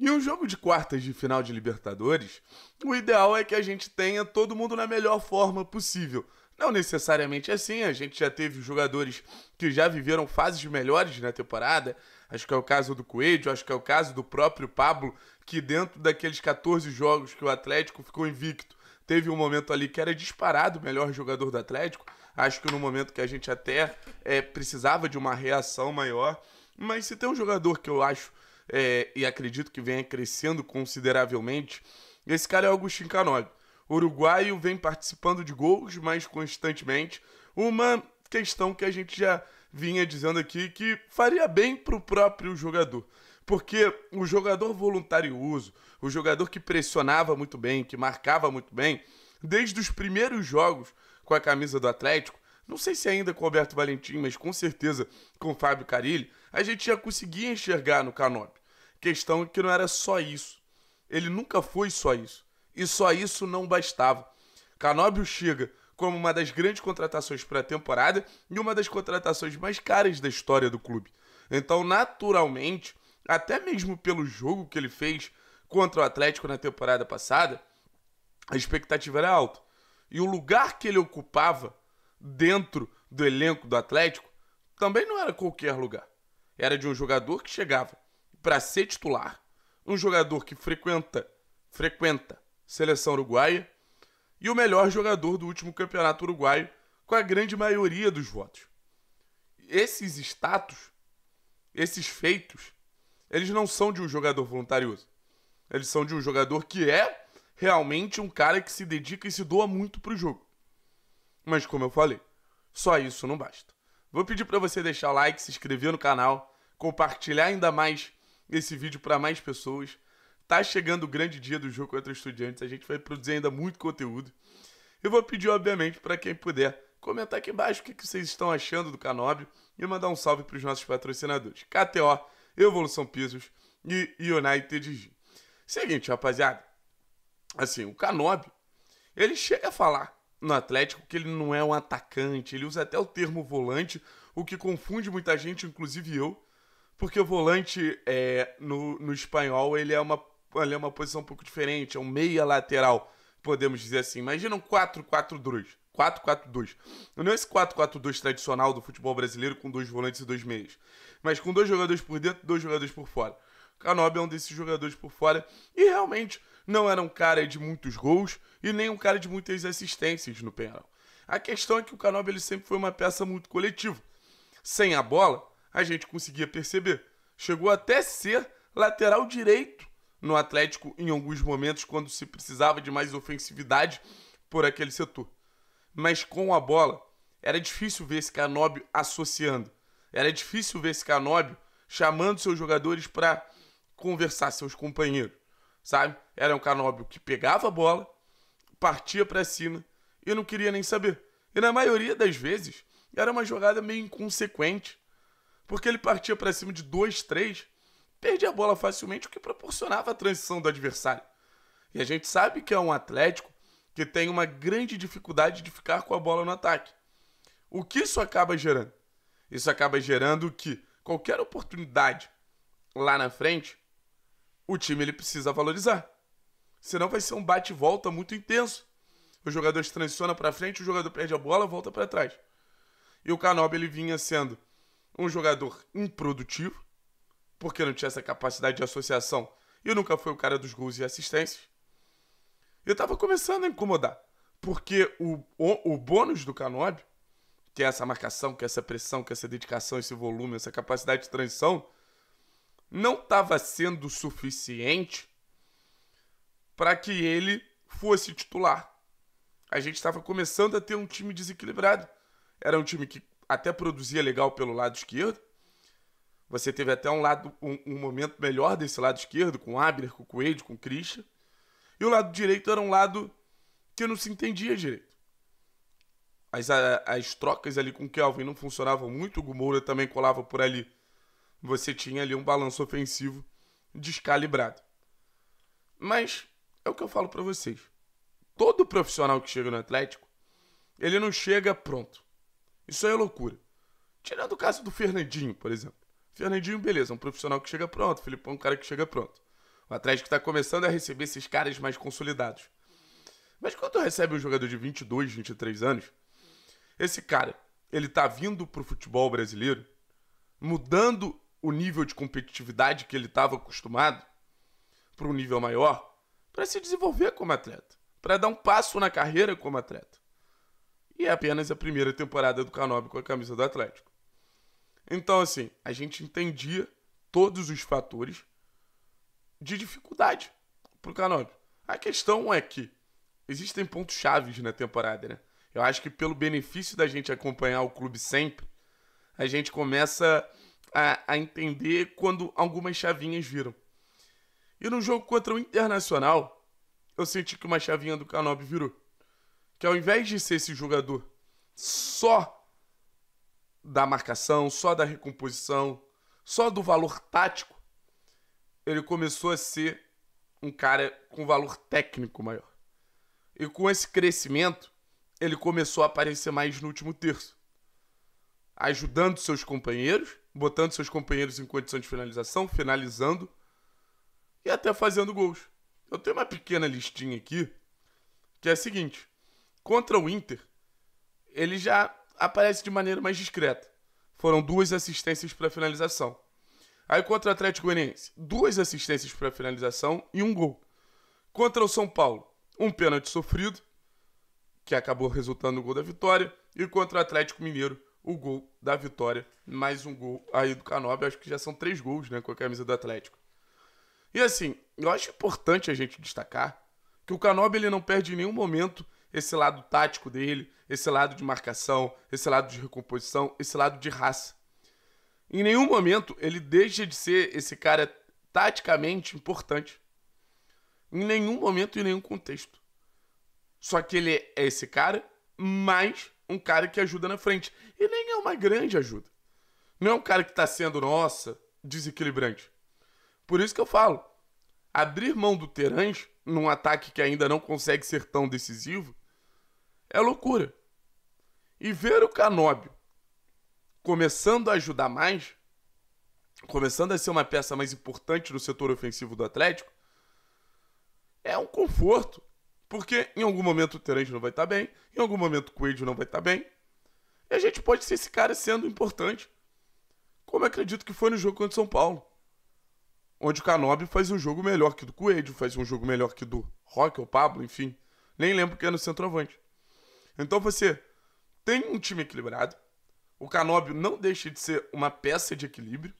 E um jogo de quartas de final de Libertadores, o ideal é que a gente tenha todo mundo na melhor forma possível. Não necessariamente assim, a gente já teve jogadores que já viveram fases melhores na temporada. Acho que é o caso do Coelho, acho que é o caso do próprio Pablo, que dentro daqueles 14 jogos que o Atlético ficou invicto, teve um momento ali que era disparado o melhor jogador do Atlético. Acho que no momento que a gente até é, precisava de uma reação maior. Mas se tem um jogador que eu acho é, e acredito que venha crescendo consideravelmente, esse cara é Augustin Canoli. O uruguaio vem participando de gols mais constantemente. Uma questão que a gente já vinha dizendo aqui que faria bem para o próprio jogador. Porque o jogador voluntarioso, o jogador que pressionava muito bem, que marcava muito bem, desde os primeiros jogos com a camisa do Atlético, não sei se ainda com o Alberto Valentim, mas com certeza com o Fábio Carilli, a gente já conseguia enxergar no Canop Questão é que não era só isso. Ele nunca foi só isso. E só isso não bastava. Canóbio chega como uma das grandes contratações para a temporada e uma das contratações mais caras da história do clube. Então, naturalmente, até mesmo pelo jogo que ele fez contra o Atlético na temporada passada, a expectativa era alta. E o lugar que ele ocupava dentro do elenco do Atlético também não era qualquer lugar. Era de um jogador que chegava para ser titular, um jogador que frequenta, frequenta seleção uruguaia e o melhor jogador do último campeonato uruguaio com a grande maioria dos votos. Esses status, esses feitos, eles não são de um jogador voluntarioso. Eles são de um jogador que é realmente um cara que se dedica e se doa muito pro jogo. Mas como eu falei, só isso não basta. Vou pedir para você deixar o like, se inscrever no canal, compartilhar ainda mais esse vídeo para mais pessoas. Tá chegando o grande dia do jogo contra estudantes, a gente vai produzir ainda muito conteúdo. Eu vou pedir, obviamente, para quem puder comentar aqui embaixo o que, vocês estão achando do Canobio e mandar um salve para os nossos patrocinadores: KTO, Evolução Pisos e United G. Seguinte, rapaziada. Assim, o Canobio, ele chega a falar no Atlético que ele não é um atacante, ele usa até o termo volante, o que confunde muita gente, inclusive eu. Porque o volante é, no, no espanhol ele é, uma, ele é uma posição um pouco diferente, é um meia lateral, podemos dizer assim. Imagina um 4-4-2. 4-4-2. Não é esse 4-4-2 tradicional do futebol brasileiro com dois volantes e dois meias. Mas com dois jogadores por dentro dois jogadores por fora. Canob é um desses jogadores por fora. E realmente não era um cara de muitos gols e nem um cara de muitas assistências no penal. A questão é que o Canob ele sempre foi uma peça muito coletiva. Sem a bola, a gente conseguia perceber. Chegou até ser lateral direito no Atlético em alguns momentos, quando se precisava de mais ofensividade por aquele setor. Mas com a bola, era difícil ver esse Canóbio associando. Era difícil ver esse Canóbio chamando seus jogadores para conversar, seus companheiros. Sabe? Era um Canóbio que pegava a bola, partia para cima e não queria nem saber. E na maioria das vezes, era uma jogada meio inconsequente porque ele partia para cima de 2, 3, perdia a bola facilmente, o que proporcionava a transição do adversário. E a gente sabe que é um Atlético que tem uma grande dificuldade de ficar com a bola no ataque. O que isso acaba gerando? Isso acaba gerando que qualquer oportunidade lá na frente, o time ele precisa valorizar. Senão vai ser um bate-volta muito intenso. O jogador se transiciona para frente, o jogador perde a bola, volta para trás. E o Canob ele vinha sendo um jogador improdutivo, porque não tinha essa capacidade de associação e nunca foi o cara dos gols e assistências. Eu tava começando a incomodar, porque o, o, o bônus do Canobi, que é essa marcação, que é essa pressão, que é essa dedicação, esse volume, essa capacidade de transição, não estava sendo suficiente para que ele fosse titular. A gente estava começando a ter um time desequilibrado. Era um time que até produzia legal pelo lado esquerdo. Você teve até um, lado, um, um momento melhor desse lado esquerdo, com Abner, com Coelho, com Christian. E o lado direito era um lado que não se entendia direito. As, as trocas ali com o Kelvin não funcionavam muito, o Gumoura também colava por ali. Você tinha ali um balanço ofensivo descalibrado. Mas é o que eu falo para vocês. Todo profissional que chega no Atlético, ele não chega pronto. Isso aí é loucura. Tirando o caso do Fernandinho, por exemplo. Fernandinho, beleza, é um profissional que chega pronto, o Filipão é um cara que chega pronto. O Atlético está começando a receber esses caras mais consolidados. Mas quando recebe um jogador de 22, 23 anos, esse cara, ele tá vindo pro futebol brasileiro, mudando o nível de competitividade que ele estava acostumado para um nível maior, para se desenvolver como atleta, para dar um passo na carreira como atleta e é apenas a primeira temporada do Canobi com a camisa do Atlético. Então, assim, a gente entendia todos os fatores de dificuldade para o Canobi. A questão é que existem pontos chaves na temporada, né? Eu acho que pelo benefício da gente acompanhar o clube sempre, a gente começa a, a entender quando algumas chavinhas viram. E no jogo contra o Internacional, eu senti que uma chavinha do Canobi virou que ao invés de ser esse jogador só da marcação, só da recomposição, só do valor tático, ele começou a ser um cara com valor técnico maior. E com esse crescimento, ele começou a aparecer mais no último terço, ajudando seus companheiros, botando seus companheiros em condição de finalização, finalizando e até fazendo gols. Eu tenho uma pequena listinha aqui que é a seguinte: contra o Inter, ele já aparece de maneira mais discreta. Foram duas assistências para finalização. Aí contra o Atlético Goianiense, duas assistências para finalização e um gol. Contra o São Paulo, um pênalti sofrido, que acabou resultando no gol da vitória, e contra o Atlético Mineiro, o gol da vitória, mais um gol aí do Canobi, acho que já são três gols, né, com a camisa do Atlético. E assim, eu acho importante a gente destacar que o Canobi ele não perde em nenhum momento esse lado tático dele, esse lado de marcação, esse lado de recomposição, esse lado de raça. Em nenhum momento ele deixa de ser esse cara taticamente importante. Em nenhum momento, em nenhum contexto. Só que ele é esse cara, mais um cara que ajuda na frente. E nem é uma grande ajuda. Não é um cara que está sendo, nossa, desequilibrante. Por isso que eu falo. Abrir mão do Terãs num ataque que ainda não consegue ser tão decisivo é loucura. E ver o Canóbio começando a ajudar mais, começando a ser uma peça mais importante no setor ofensivo do Atlético, é um conforto. Porque em algum momento o Terence não vai estar bem, em algum momento o Coelho não vai estar bem. E a gente pode ser esse cara sendo importante. Como acredito que foi no jogo contra o São Paulo. Onde o Canobi faz um jogo melhor que do Coelho, faz um jogo melhor que do Roque ou Pablo, enfim. Nem lembro quem é no centroavante. Então você tem um time equilibrado. O Canóbio não deixa de ser uma peça de equilíbrio.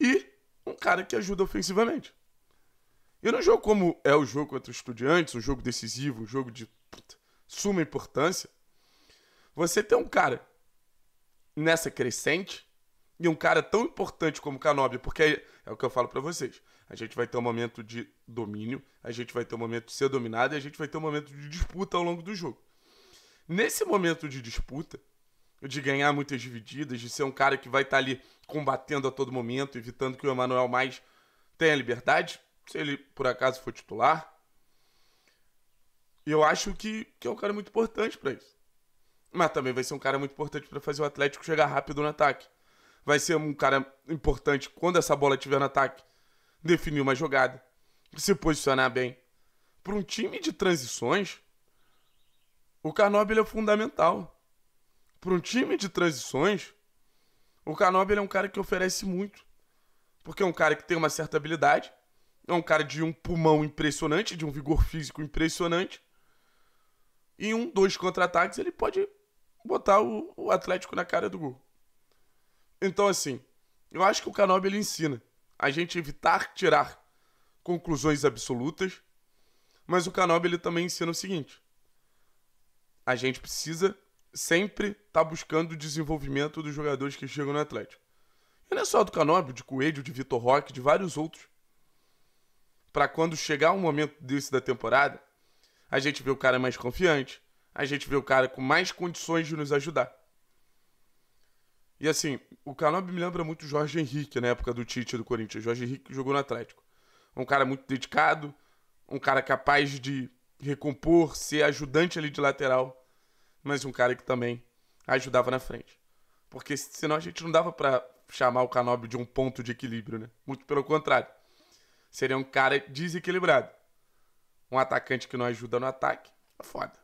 E um cara que ajuda ofensivamente. E no jogo como é o jogo contra os estudiantes, um jogo decisivo, um jogo de suma importância, você tem um cara nessa crescente e um cara tão importante como Canobi, porque é, é o que eu falo para vocês. A gente vai ter um momento de domínio, a gente vai ter um momento de ser dominado e a gente vai ter um momento de disputa ao longo do jogo. Nesse momento de disputa, de ganhar muitas divididas, de ser um cara que vai estar tá ali combatendo a todo momento, evitando que o Emanuel mais tenha liberdade, se ele por acaso for titular. Eu acho que, que é um cara muito importante para isso. Mas também vai ser um cara muito importante para fazer o Atlético chegar rápido no ataque vai ser um cara importante quando essa bola estiver no ataque, definir uma jogada, se posicionar bem. Para um time de transições, o Carnobyl é fundamental. Para um time de transições, o Carnobyl é um cara que oferece muito. Porque é um cara que tem uma certa habilidade, é um cara de um pulmão impressionante, de um vigor físico impressionante. E um, dois contra-ataques, ele pode botar o, o Atlético na cara do gol. Então, assim, eu acho que o Canob ele ensina a gente evitar tirar conclusões absolutas, mas o Canob ele também ensina o seguinte: a gente precisa sempre estar tá buscando o desenvolvimento dos jogadores que chegam no Atlético. E não é só do Canóbio, de Coelho, de Vitor Roque, de vários outros. Para quando chegar um momento desse da temporada, a gente vê o cara mais confiante, a gente vê o cara com mais condições de nos ajudar. E assim, o Canobi me lembra muito Jorge Henrique na época do Tite do Corinthians. Jorge Henrique jogou no Atlético. Um cara muito dedicado, um cara capaz de recompor, ser ajudante ali de lateral, mas um cara que também ajudava na frente. Porque senão a gente não dava para chamar o Canobi de um ponto de equilíbrio, né? Muito pelo contrário. Seria um cara desequilibrado. Um atacante que não ajuda no ataque, é foda.